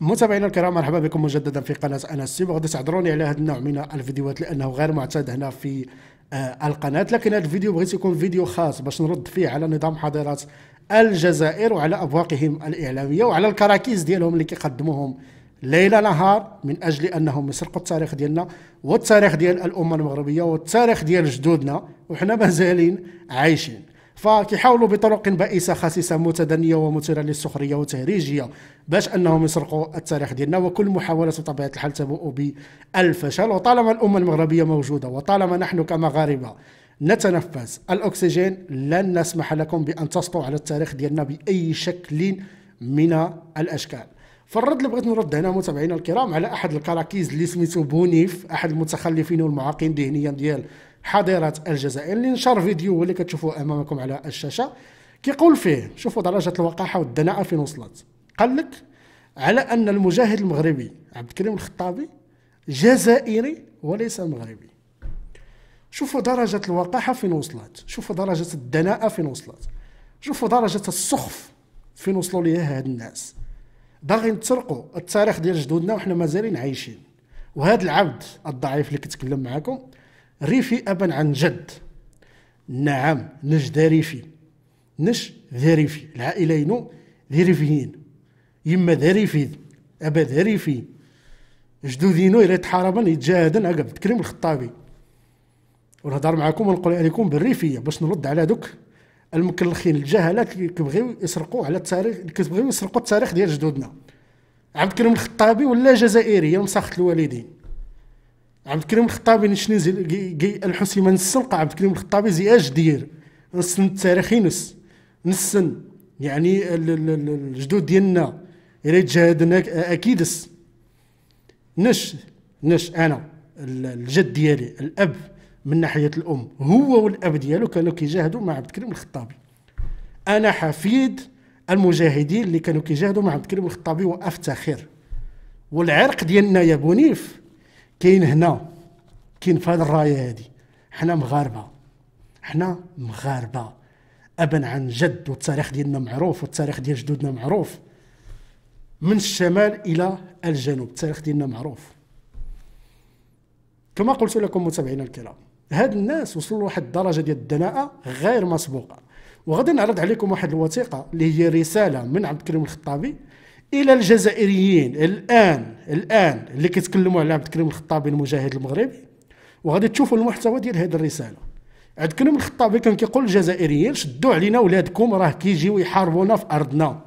متابعينا الكرام مرحبا بكم مجددا في قناه انا السيب وغادي تعذروني على هذا النوع من الفيديوهات لانه غير معتاد هنا في آه القناه لكن هذا الفيديو بغيت يكون فيديو خاص باش نرد فيه على نظام حظيرات الجزائر وعلى ابواقهم الاعلاميه وعلى الكراكيز ديالهم اللي كيقدموهم ليل نهار من اجل انهم يسرقوا التاريخ ديالنا والتاريخ ديال الامه المغربيه والتاريخ ديال جدودنا وحنا مازالين عايشين فكيحاولوا بطرق بائسه خسيسه متدنيه ومثيره للسخريه وتهريجيه باش انهم يسرقوا التاريخ ديالنا وكل محاوله بطبيعه الحال تبوء بالفشل وطالما الامه المغربيه موجوده وطالما نحن كمغاربه نتنفس الاكسجين لن نسمح لكم بان تسطوا على التاريخ ديالنا باي شكل من الاشكال فالرد اللي بغيت نرد هنا متابعينا الكرام على احد الكراكيز اللي سميتو بونيف احد المتخلفين والمعاقين ذهنيا ديال حاضره الجزائر اللي نشر فيديو اللي كتشوفوه امامكم على الشاشه كيقول فيه شوفوا درجه الوقاحه والدناءه فين وصلت قال لك على ان المجاهد المغربي عبد الكريم الخطابي جزائري وليس مغربي شوفوا درجة الوقاحة فين وصلت شوفوا درجة الدناءة فين وصلت شوفوا درجة السخف فين وصلوا ليها هاد الناس باغيين تسرقوا التاريخ ديال جدودنا وحنا مازالين عايشين وهذا العبد الضعيف اللي كيتكلم معاكم ريفي أبا عن جد نعم نش داريفي نش ذريفي العائلة ينو ذريفيين يما ذريفي أبا ذاريفي جدودينو إلا تحاربا يتجاهدا أقب تكريم الخطابي ونهضر معكم ونقول عليكم بالريفية باش نرد على دوك المكلخين الجهلة اللي كيبغيو يسرقوا على التاريخ اللي كيبغيو يسرقوا التاريخ ديال جدودنا عبد الكريم الخطابي ولا جزائري يا سخط الوالدين عبد الكريم الخطابي شنو الحسيمه نسنق عبد الكريم الخطابي زي اش دير نسن التاريخ نس نسن يعني الجدود ديالنا الى تجاهدنا اكيدس نش نش انا الجد ديالي الاب من ناحيه الام هو والاب ديالو كانوا كيجاهدوا مع عبد الكريم الخطابي انا حفيد المجاهدين اللي كانوا كيجاهدوا مع عبد الكريم الخطابي وافتخر والعرق ديالنا يا بنيف كاين هنا كاين في هذه الرايه هذه حنا مغاربه حنا مغاربه ابا عن جد والتاريخ ديالنا معروف والتاريخ ديال جدودنا معروف من الشمال الى الجنوب التاريخ ديالنا معروف كما قلت لكم متابعينا الكرام هاد الناس وصلوا لواحد الدرجه ديال الدناءه غير مسبوقه وغادي نعرض عليكم واحد الوثيقه اللي هي رساله من عبد الكريم الخطابي الى الجزائريين الان الان اللي كيتكلموا على عبد الكريم الخطابي المجاهد المغربي وغادي تشوفوا المحتوى ديال هذه الرساله عبد الكريم الخطابي كان كيقول للجزائريين شدوا علينا ولادكم راه كيجيو يحاربونا في ارضنا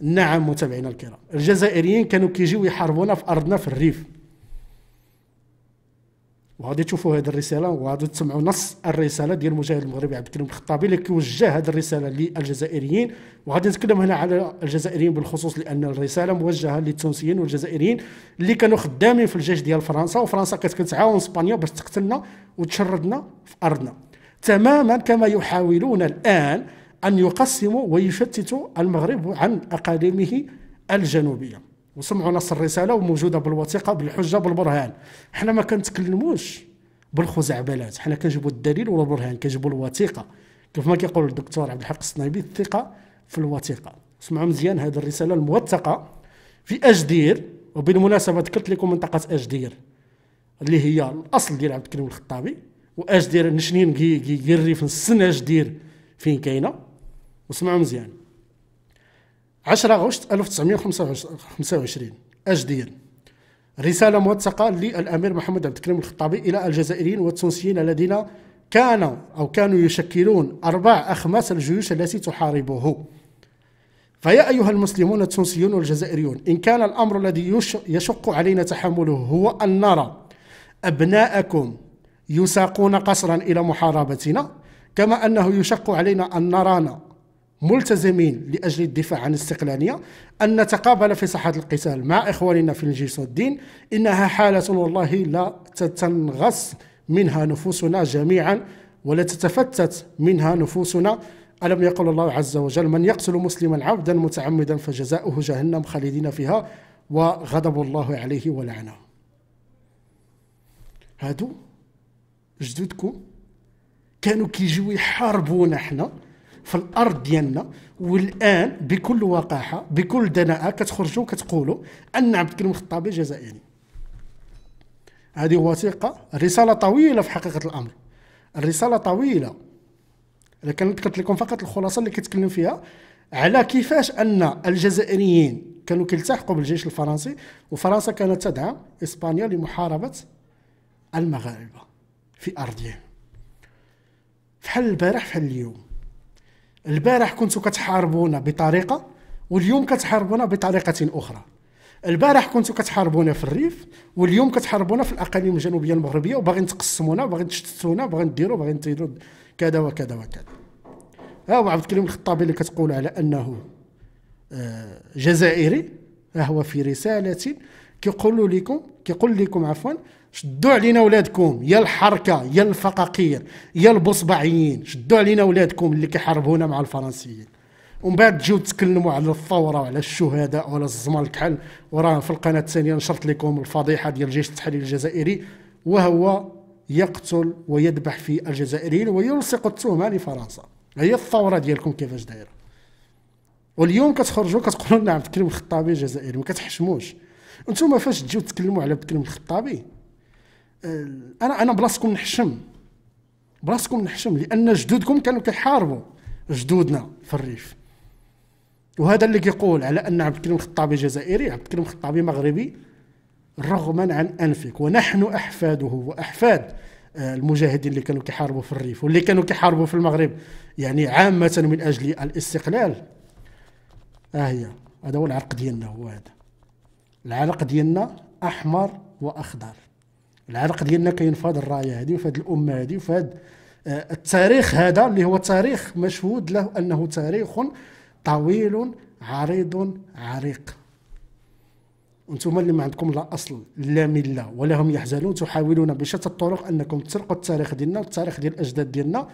نعم متابعينا الكرام الجزائريين كانوا كيجيو يحاربونا في ارضنا في الريف وغادي تشوفوا هذه الرساله وغادي تسمعوا نص الرساله ديال المجاهد المغربي عبد الكريم الخطابي اللي كيوجه هذه الرساله للجزائريين وغادي نتكلم هنا على الجزائريين بالخصوص لان الرساله موجهه للتونسيين والجزائريين اللي كانوا خدامين في الجيش ديال فرنسا وفرنسا كانت كتعاون اسبانيا باش تقتلنا وتشردنا في ارضنا تماما كما يحاولون الان ان يقسموا ويشتتوا المغرب عن اقاليمه الجنوبيه وسمعوا نص الرساله وموجوده بالوثيقه بالحجه بالبرهان حنا ما كنتكلموش بالخزعبلات حنا كنجيبوا الدليل ولا البرهان كنجيبوا الوثيقه كيف ما كيقول الدكتور عبد الحق الصنايبي الثقه في الوثيقه اسمعوا مزيان هذه الرساله الموثقه في اجدير وبالمناسبه ذكرت لكم منطقه اجدير اللي هي الاصل ديال عبد الكريم الخطابي واجدير نشنين كي كي الريف السن اجدير فين كاينه وسمعوا مزيان 10 غشت 1925 أجديا رسالة موثقة للأمير محمد عبد الكريم الخطابي إلى الجزائريين والتونسيين الذين كانوا أو كانوا يشكلون أربع أخماس الجيوش التي تحاربه فيا أيها المسلمون التونسيون والجزائريون إن كان الأمر الذي يشق علينا تحمله هو أن نرى أبناءكم يساقون قسرا إلى محاربتنا كما أنه يشق علينا أن نرانا ملتزمين لاجل الدفاع عن الاستقلاليه ان نتقابل في ساحه القتال مع اخواننا في الجيش والدين انها حاله والله لا تنغص منها نفوسنا جميعا ولا تتفتت منها نفوسنا ألم يقل الله عز وجل من يقتل مسلما عبدا متعمدا فجزاؤه جهنم خالدين فيها وغضب الله عليه ولعنه هادو جدودكم كانوا كيجيو يحاربونا حنا في الارض ديالنا والان بكل وقاحه بكل دناءه كتخرجوا كتقولوا ان عبد الكريم الخطابي جزائري هذه وثيقه رساله طويله في حقيقه الامر الرساله طويله لكن ذكرت لكم فقط الخلاصه اللي كتكلم فيها على كيفاش ان الجزائريين كانوا كيلتحقوا بالجيش الفرنسي وفرنسا كانت تدعم اسبانيا لمحاربه المغاربه في ارضهم فحال البارح فحال اليوم البارح كنتوا كتحاربونا بطريقه واليوم كتحاربونا بطريقه اخرى البارح كنتوا كتحاربونا في الريف واليوم كتحاربونا في الاقاليم الجنوبيه المغربيه وباغيين تقسمونا باغيين تشتتونا باغيين ديروا باغيين ديروا كذا وكذا وكذا ها هو عبد الكريم الخطابي اللي كتقول على انه آه، جزائري ها هو في رساله كيقول لكم كيقول لكم عفوا شدوا علينا ولادكم يا الحركه يا الفقاقير يا البصبعيين شدوا علينا ولادكم اللي كيحاربونا مع الفرنسيين ومن بعد تجيو تتكلموا على الثوره وعلى الشهداء وعلى الزمر الكحل وراه في القناه الثانيه نشرت لكم الفضيحه ديال جيش التحرير الجزائري وهو يقتل ويذبح في الجزائريين ويلصق التهمه لفرنسا هي الثوره ديالكم كيفاش دايره واليوم كتخرجوا كتقولوا لنا عبد الكريم الخطابي جزائري ما كتحشموش انتم فاش تجيو تتكلموا على عبد الكريم الخطابي انا انا بلاصتكم نحشم بلاصتكم نحشم لان جدودكم كانوا كيحاربوا جدودنا في الريف وهذا اللي كيقول على ان عبد الكريم الخطابي جزائري عبد الكريم الخطابي مغربي رغما عن انفك ونحن احفاده واحفاد آه، المجاهدين اللي كانوا كيحاربوا في الريف واللي كانوا كيحاربوا في المغرب يعني عامه من اجل الاستقلال ها آه هي هذا هو العرق ديالنا هو هذا العرق ديالنا احمر واخضر العرق ديالنا كاين في هذه الرايه هذه وفي هذه الامه هذه وفي هذا التاريخ هذا اللي هو تاريخ مشهود له انه تاريخ طويل عريض عريق انتم اللي ما عندكم لا اصل لا مله ولا هم يحزنون تحاولون بشتى الطرق انكم تسرقوا التاريخ ديالنا والتاريخ ديال الاجداد ديالنا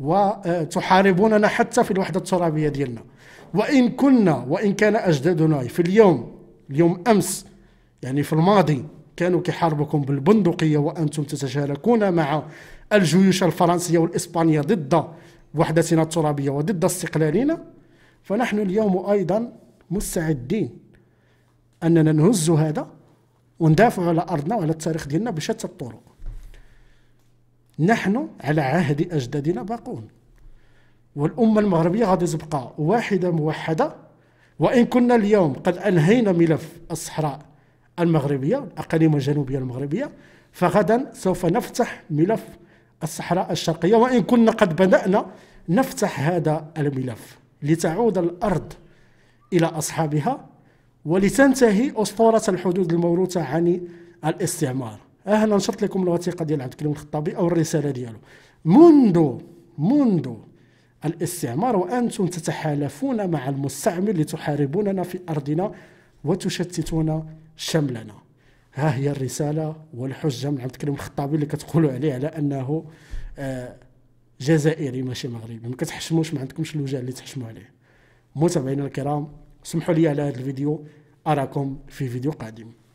وتحاربوننا آه، حتى في الوحده الترابيه ديالنا وان كنا وان كان اجدادنا في اليوم اليوم امس يعني في الماضي كانوا كيحاربوكم بالبندقية وأنتم تتشاركون مع الجيوش الفرنسية والإسبانية ضد وحدتنا الترابية وضد استقلالنا فنحن اليوم أيضا مستعدين أننا نهز هذا وندافع على أرضنا وعلى التاريخ ديالنا بشتى الطرق نحن على عهد أجدادنا باقون والأمة المغربية غادي تبقى واحدة موحدة وإن كنا اليوم قد أنهينا ملف الصحراء المغربية الأقاليم الجنوبية المغربية فغدا سوف نفتح ملف الصحراء الشرقية وإن كنا قد بدأنا نفتح هذا الملف لتعود الأرض إلى أصحابها ولتنتهي أسطورة الحدود الموروثة عن الاستعمار أهلا نشرت لكم الوثيقة ديال عبد الكريم الخطابي أو الرسالة ديالو منذ منذ الاستعمار وأنتم تتحالفون مع المستعمر لتحاربوننا في أرضنا وتشتتون شملنا ها هي الرسالة والحجة من عبد الكريم الخطابي اللي كتقولوا عليه على أنه آه، جزائري ماشي مغربي ما كتحشموش ما عندكمش الوجه اللي تحشموا عليه متابعينا الكرام سمحوا لي على هذا الفيديو أراكم في فيديو قادم